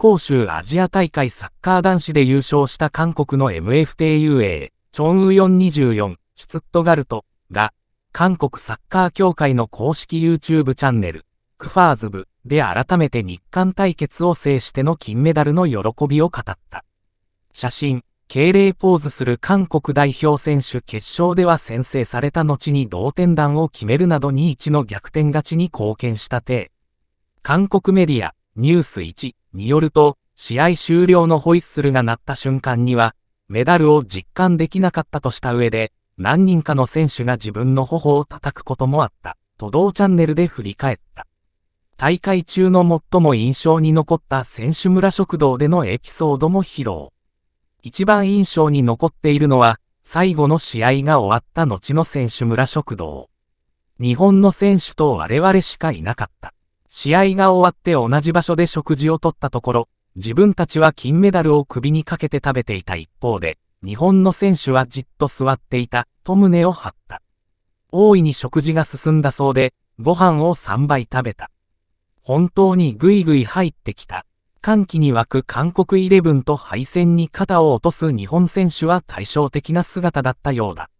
杭州アジア大会サッカー男子で優勝した韓国の MFTUA、チョンウヨン24、シュツットガルトが、韓国サッカー協会の公式 YouTube チャンネル、クファーズ部で改めて日韓対決を制しての金メダルの喜びを語った。写真、敬礼ポーズする韓国代表選手決勝では先制された後に同点弾を決めるなど2-1の逆転勝ちに貢献したて、韓国メディア、ニュース1によると、試合終了のホイッスルが鳴った瞬間には、メダルを実感できなかったとした上で、何人かの選手が自分の頬を叩くこともあった、と同チャンネルで振り返った。大会中の最も印象に残った選手村食堂でのエピソードも披露。一番印象に残っているのは、最後の試合が終わった後の選手村食堂。日本の選手と我々しかいなかった。試合が終わって同じ場所で食事をとったところ、自分たちは金メダルを首にかけて食べていた一方で、日本の選手はじっと座っていた、と胸を張った。大いに食事が進んだそうで、ご飯を3杯食べた。本当にぐいぐい入ってきた。歓喜に湧く韓国イレブンと敗戦に肩を落とす日本選手は対照的な姿だったようだ。